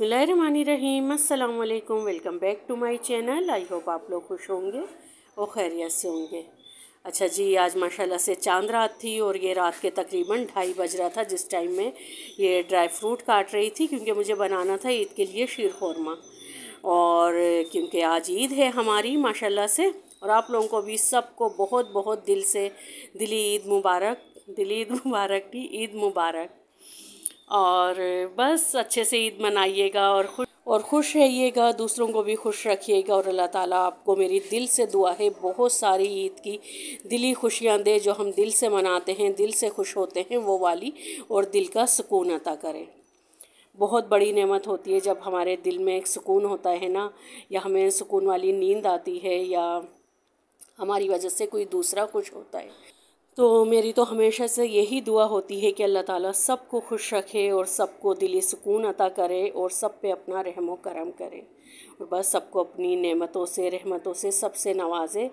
बिसमीम welcome back to my channel I hope आप लोग खुश होंगे और खैरियत से होंगे अच्छा जी आज माशाल्लाह से चांद रात थी और ये रात के तकरीबन ढाई बज रहा था जिस टाइम में ये ड्राई फ्रूट काट रही थी क्योंकि मुझे बनाना था ईद के लिए शीर खोरमा और क्योंकि आज ईद है हमारी माशाल्लाह से और आप लोगों को भी सबको बहुत बहुत दिल से दिली ईद मुबारक दिली ईद मुबारक की ईद मुबारक और बस अच्छे से ईद मनाइएगा और खुश और खुश रहिएगा दूसरों को भी खुश रखिएगा और अल्लाह ताला आपको मेरी दिल से दुआ है बहुत सारी ईद की दिली खुशियाँ दे जो हम दिल से मनाते हैं दिल से खुश होते हैं वो वाली और दिल का सुकून अता करें बहुत बड़ी नेमत होती है जब हमारे दिल में एक सुकून होता है ना या हमें सुकून वाली नींद आती है या हमारी वजह से कोई दूसरा खुश होता है तो मेरी तो हमेशा से यही दुआ होती है कि अल्लाह ताला सबको खुश रखे और सबको दिली सुकून अता करे और सब पे अपना रहम करम करे और बस सबको अपनी नेमतों से रहमतों से सबसे नवाजे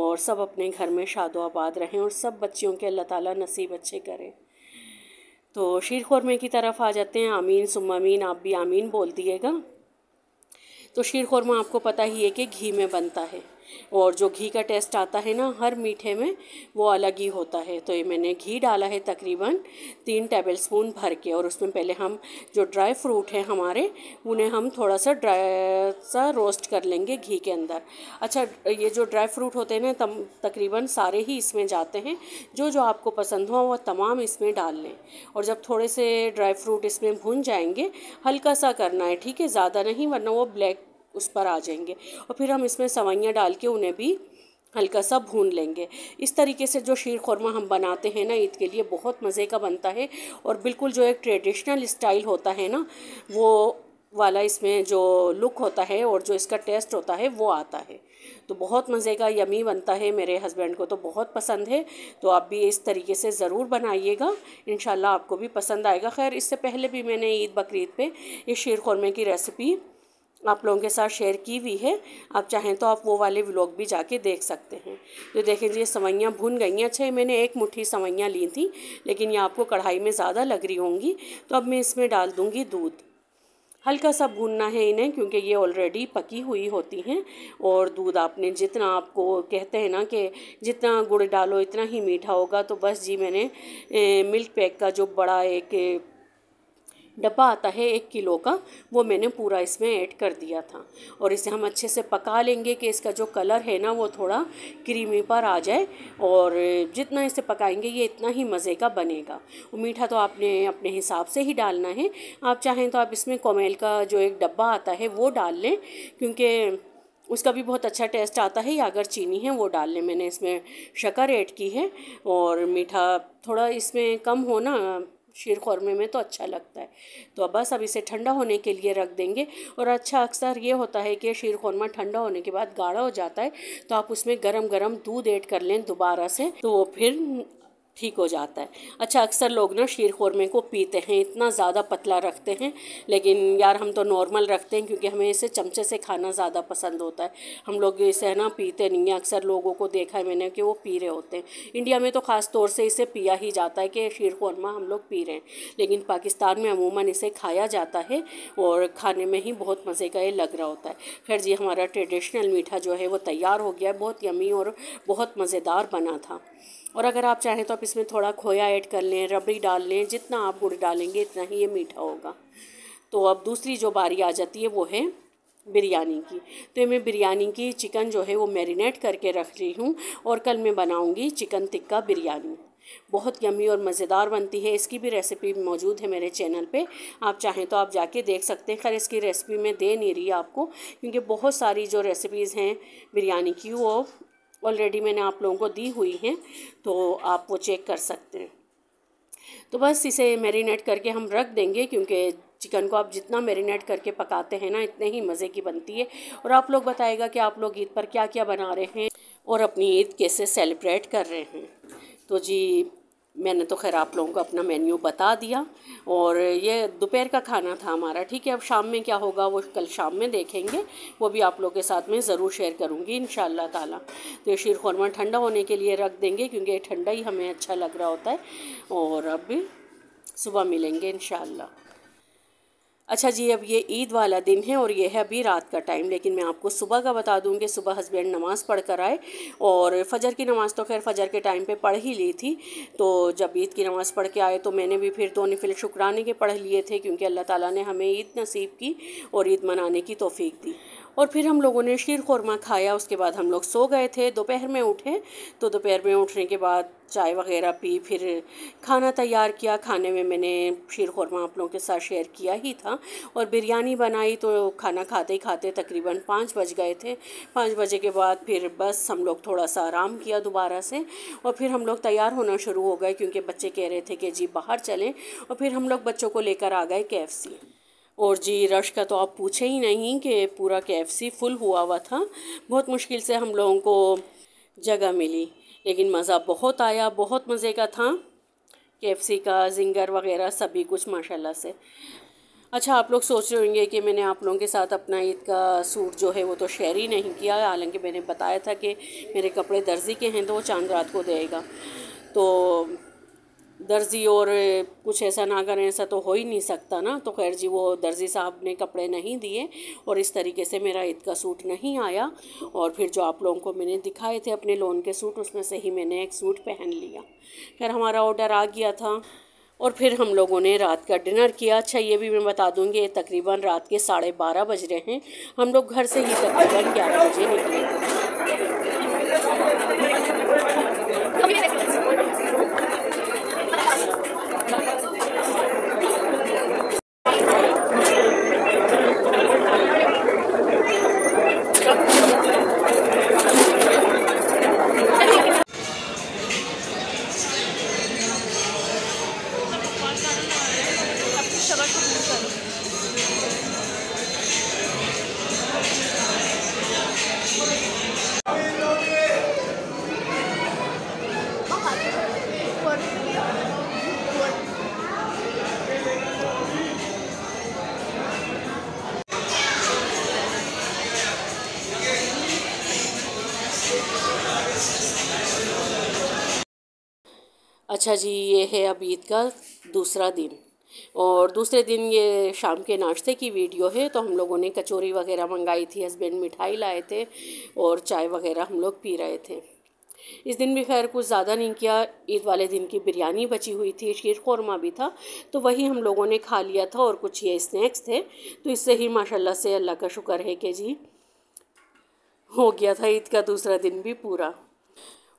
और सब अपने घर में शादो आबाद रहें और सब बच्चियों के अल्लाह ताला नसीब अच्छे करें तो शीर खुरमे की तरफ आ जाते हैं आमीन अमीन आप भी आमीन बोल दिएगा तो शीर खुरमा आपको पता ही है कि घी में बनता है और जो घी का टेस्ट आता है ना हर मीठे में वो अलग ही होता है तो ये मैंने घी डाला है तकरीबन तीन टेबल स्पून भर के और उसमें पहले हम जो ड्राई फ्रूट हैं हमारे उन्हें हम थोड़ा सा ड्राई सा रोस्ट कर लेंगे घी के अंदर अच्छा ये जो ड्राई फ्रूट होते हैं ना तम तकरीबन सारे ही इसमें जाते हैं जो जो आपको पसंद हो वह तमाम इसमें डाल लें और जब थोड़े से ड्राई फ्रूट इसमें भुन जाएंगे हल्का सा करना है ठीक है ज़्यादा नहीं वरना वो ब्लैक उस पर आ जाएंगे और फिर हम इसमें सवैयाँ डाल के उन्हें भी हल्का सा भून लेंगे इस तरीके से जो शीर खुरमा हम बनाते हैं ना ईद के लिए बहुत मज़े का बनता है और बिल्कुल जो एक ट्रेडिशनल स्टाइल होता है ना वो वाला इसमें जो लुक होता है और जो इसका टेस्ट होता है वो आता है तो बहुत मज़े का यमी बनता है मेरे हस्बैंड को तो बहुत पसंद है तो आप भी इस तरीके से ज़रूर बनाइएगा इन आपको भी पसंद आएगा खैर इससे पहले भी मैंने ईद बकरीद पे इस शीर खुरमे की रेसिपी आप लोगों के साथ शेयर की हुई है आप चाहें तो आप वो वाले व्लॉग भी जाके देख सकते हैं जो देखें जी ये सवैयाँ भुन गई हैं अच्छा मैंने एक मुट्ठी सवैयाँ ली थी लेकिन ये आपको कढ़ाई में ज़्यादा लग रही होंगी तो अब मैं इसमें डाल दूँगी दूध हल्का सा भूनना है इन्हें क्योंकि ये ऑलरेडी पकी हुई होती हैं और दूध आपने जितना आपको कहते हैं ना कि जितना गुड़ डालो इतना ही मीठा होगा तो बस जी मैंने ए, मिल्क पैक का जो बड़ा एक डब्बा आता है एक किलो का वो मैंने पूरा इसमें ऐड कर दिया था और इसे हम अच्छे से पका लेंगे कि इसका जो कलर है ना वो थोड़ा क्रीमी पर आ जाए और जितना इसे पकाएंगे ये इतना ही मज़े का बनेगा मीठा तो आपने अपने हिसाब से ही डालना है आप चाहें तो आप इसमें कोमेल का जो एक डब्बा आता है वो डाल लें क्योंकि उसका भी बहुत अच्छा टेस्ट आता है या अगर चीनी है वो डाल लें मैंने इसमें शक्कर ऐड की है और मीठा थोड़ा इसमें कम हो ना शीर खौरमे में तो अच्छा लगता है तो बस अब इसे ठंडा होने के लिए रख देंगे और अच्छा अक्सर ये होता है कि शीर खौरमा ठंडा होने के बाद गाढ़ा हो जाता है तो आप उसमें गरम गरम दूध ऐड कर लें दोबारा से तो वो फिर ठीक हो जाता है अच्छा अक्सर लोग ना शीर खोरमे को पीते हैं इतना ज़्यादा पतला रखते हैं लेकिन यार हम तो नॉर्मल रखते हैं क्योंकि हमें इसे चमचे से खाना ज़्यादा पसंद होता है हम लोग इसे है ना पीते नहीं हैं अक्सर लोगों को देखा है मैंने कि वो पी रहे होते हैं इंडिया में तो ख़ास तौर से इसे पिया ही जाता है कि शीर खोरमा हम लोग पी रहे हैं लेकिन पाकिस्तान में अमूमन इसे खाया जाता है और खाने में ही बहुत मज़े का ये लग रहा होता है खैर जी हमारा ट्रेडिशनल मीठा जो है वो तैयार हो गया है बहुत यमी और बहुत मज़ेदार बना था और अगर आप चाहें तो आप इसमें थोड़ा खोया ऐड कर लें रबड़ी डाल लें जितना आप गुड़ डालेंगे इतना ही ये मीठा होगा तो अब दूसरी जो बारी आ जाती है वो है बिरयानी की तो मैं बिरयानी की चिकन जो है वो मैरिनेट करके रख रही हूँ और कल मैं बनाऊँगी चिकन टिक्का बिरयानी बहुत यमी और मज़ेदार बनती है इसकी भी रेसिपी मौजूद है मेरे चैनल पे आप चाहें तो आप जाके देख सकते हैं खैर इसकी रेसिपी मैं दे नहीं रही आपको क्योंकि बहुत सारी जो रेसिपीज़ हैं बिरयानी की वो ऑलरेडी मैंने आप लोगों को दी हुई हैं तो आप वो चेक कर सकते हैं तो बस इसे मैरिनेट करके हम रख देंगे क्योंकि चिकन को आप जितना मैरिनेट करके पकाते हैं ना इतने ही मज़े की बनती है और आप लोग बताएगा कि आप लोग ईद पर क्या क्या बना रहे हैं और अपनी ईद कैसे सेलिब्रेट कर रहे हैं तो जी मैंने तो खैर आप लोगों को अपना मेन्यू बता दिया और ये दोपहर का खाना था हमारा ठीक है अब शाम में क्या होगा वो कल शाम में देखेंगे वो भी आप लोगों के साथ में ज़रूर शेयर करूँगी इन ताला तो ये शीर खरमा ठंडा होने के लिए रख देंगे क्योंकि ये ठंडा ही हमें अच्छा लग रहा होता है और अब सुबह मिलेंगे इन अच्छा जी अब ये ईद वाला दिन है और ये है अभी रात का टाइम लेकिन मैं आपको सुबह का बता दूँ कि सुबह हस्बैंड नमाज़ पढ़ कर आए और फजर की नमाज़ तो खैर फजर के टाइम पे पढ़ ही ली थी तो जब ईद की नमाज़ पढ़ के आए तो मैंने भी फिर दोनों तो नफिल शुक्राने के पढ़ लिए थे क्योंकि अल्लाह ताला ने हमें ईद नसीब की और ईद मनाने की तोफ़ी दी और फिर हम लोगों ने शीर खुरमा खाया उसके बाद हम लोग सो गए थे दोपहर में उठे तो दोपहर में उठने के बाद चाय वगैरह पी फिर खाना तैयार किया खाने में मैंने शीर खुरमा आप लोगों के साथ शेयर किया ही था और बिरयानी बनाई तो खाना खाते ही खाते तकरीबन पाँच बज गए थे पाँच बजे के बाद फिर बस हम लोग थोड़ा सा आराम किया दोबारा से और फिर हम लोग तैयार होना शुरू हो गए क्योंकि बच्चे कह रहे थे कि जी बाहर चलें और फिर हम लोग बच्चों को लेकर आ गए के और जी रश का तो आप पूछे ही नहीं कि पूरा के फुल हुआ हुआ था बहुत मुश्किल से हम लोगों को जगह मिली लेकिन मज़ा बहुत आया बहुत मज़े का था के का जिंगर वगैरह सभी कुछ माशाल्लाह से अच्छा आप लोग सोच रहे होंगे कि मैंने आप लोगों के साथ अपना ईद का सूट जो है वो तो शेयर ही नहीं किया हालांकि मैंने बताया था कि मेरे कपड़े दर्जी के हैं तो वो चांद रात को देगा तो दर्जी और कुछ ऐसा ना करें ऐसा तो हो ही नहीं सकता ना तो खैर जी वो दर्जी साहब ने कपड़े नहीं दिए और इस तरीके से मेरा ईद का सूट नहीं आया और फिर जो आप लोगों को मैंने दिखाए थे अपने लोन के सूट उसमें से ही मैंने एक सूट पहन लिया खैर हमारा ऑर्डर आ गया था और फिर हम लोगों ने रात का डिनर किया अच्छा ये भी मैं बता दूँगी ये तकरीबन रात के साढ़े बारह बज रहे हैं हम लोग घर से ही तकरीबन ग्यारह बजे निकले अच्छा जी ये है अब ईद का दूसरा दिन और दूसरे दिन ये शाम के नाश्ते की वीडियो है तो हम लोगों ने कचौरी वगैरह मंगाई थी हस्बैंड मिठाई लाए थे और चाय वगैरह हम लोग पी रहे थे इस दिन भी खैर कुछ ज़्यादा नहीं किया ईद वाले दिन की बिरयानी बची हुई थी शीर खौरमा भी था तो वही हम लोगों ने खा लिया था और कुछ ये स्नैक्स थे तो इससे ही माशाला से अल्लाह का शुक्र है कि जी हो गया था ईद का दूसरा दिन भी पूरा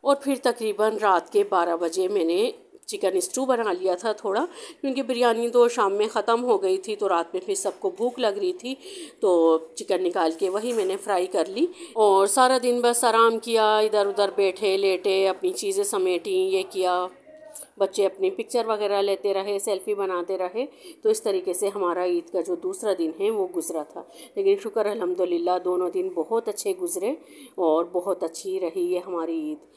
और फिर तकरीबन रात के बारह बजे मैंने चिकन स्टू बना लिया था थोड़ा क्योंकि बिरयानी तो शाम में ख़त्म हो गई थी तो रात में फिर सबको भूख लग रही थी तो चिकन निकाल के वही मैंने फ्राई कर ली और सारा दिन बस आराम किया इधर उधर बैठे लेटे अपनी चीज़ें समेटी ये किया बच्चे अपनी पिक्चर वगैरह लेते रहे सेल्फी बनाते रहे तो इस तरीके से हमारा ईद का जो दूसरा दिन है वो गुजरा था लेकिन शुक्र अलहमदिल्ला दोनों दिन बहुत अच्छे गुजरे और बहुत अच्छी रही ये हमारी ईद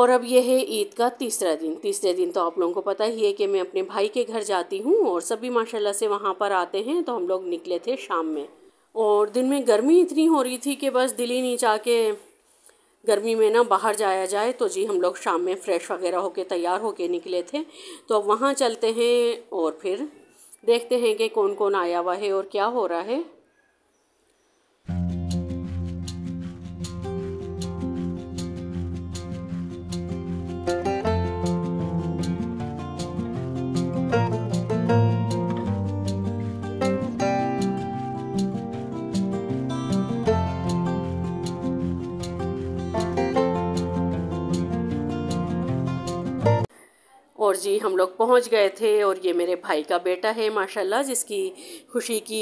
और अब यह है ईद का तीसरा दिन तीसरे दिन तो आप लोगों को पता ही है कि मैं अपने भाई के घर जाती हूँ और सभी माशाल्लाह से वहाँ पर आते हैं तो हम लोग निकले थे शाम में और दिन में गर्मी इतनी हो रही थी कि बस दिल ही नहीं चाह के गर्मी में ना बाहर जाया जाए तो जी हम लोग शाम में फ़्रेश वगैरह होके तैयार होके निकले थे तो अब वहाँ चलते हैं और फिर देखते हैं कि कौन कौन आया हुआ है और क्या हो रहा है और जी हम लोग पहुंच गए थे और ये मेरे भाई का बेटा है माशाल्लाह जिसकी खुशी की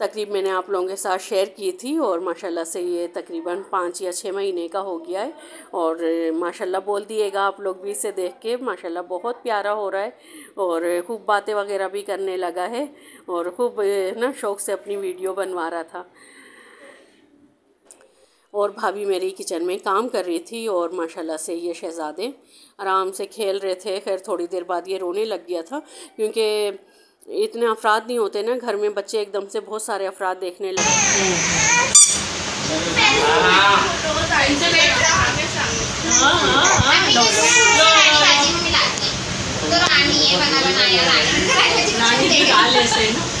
तकरीब मैंने आप लोगों के साथ शेयर की थी और माशाल्लाह से ये तकरीबन पाँच या छः महीने का हो गया है और माशाल्लाह बोल दिएगा आप लोग भी इसे देख के माशाल्लाह बहुत प्यारा हो रहा है और खूब बातें वगैरह भी करने लगा है और खूब ना शौक़ से अपनी वीडियो बनवा रहा था और भाभी मेरी किचन में काम कर रही थी और माशाल्लाह से ये शहज़ादे आराम से खेल रहे थे खैर थोड़ी देर बाद ये रोने लग गया था क्योंकि इतने अफराद नहीं होते ना घर में बच्चे एकदम से बहुत सारे अफराद देखने लगे रानी है बना बनाया रानी रानी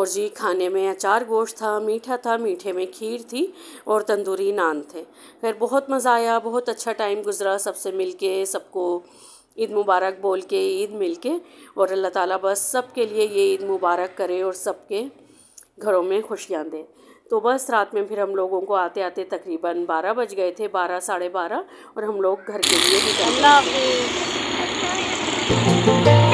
और जी खाने में अचार गोश्त था मीठा था मीठे में खीर थी और तंदूरी नान थे खैर बहुत मज़ा आया बहुत अच्छा टाइम गुजरा सबसे मिल के सबको ईद मुबारक बोल के ईद मिल के और अल्लाह ताला बस सब के लिए ये ईद मुबारक करे और सबके घरों में खुशियाँ दें तो बस रात में फिर हम लोगों को आते आते तकरीबन बारह बज गए थे बारह साढ़े बारह और हम लोग घर के लिए निकल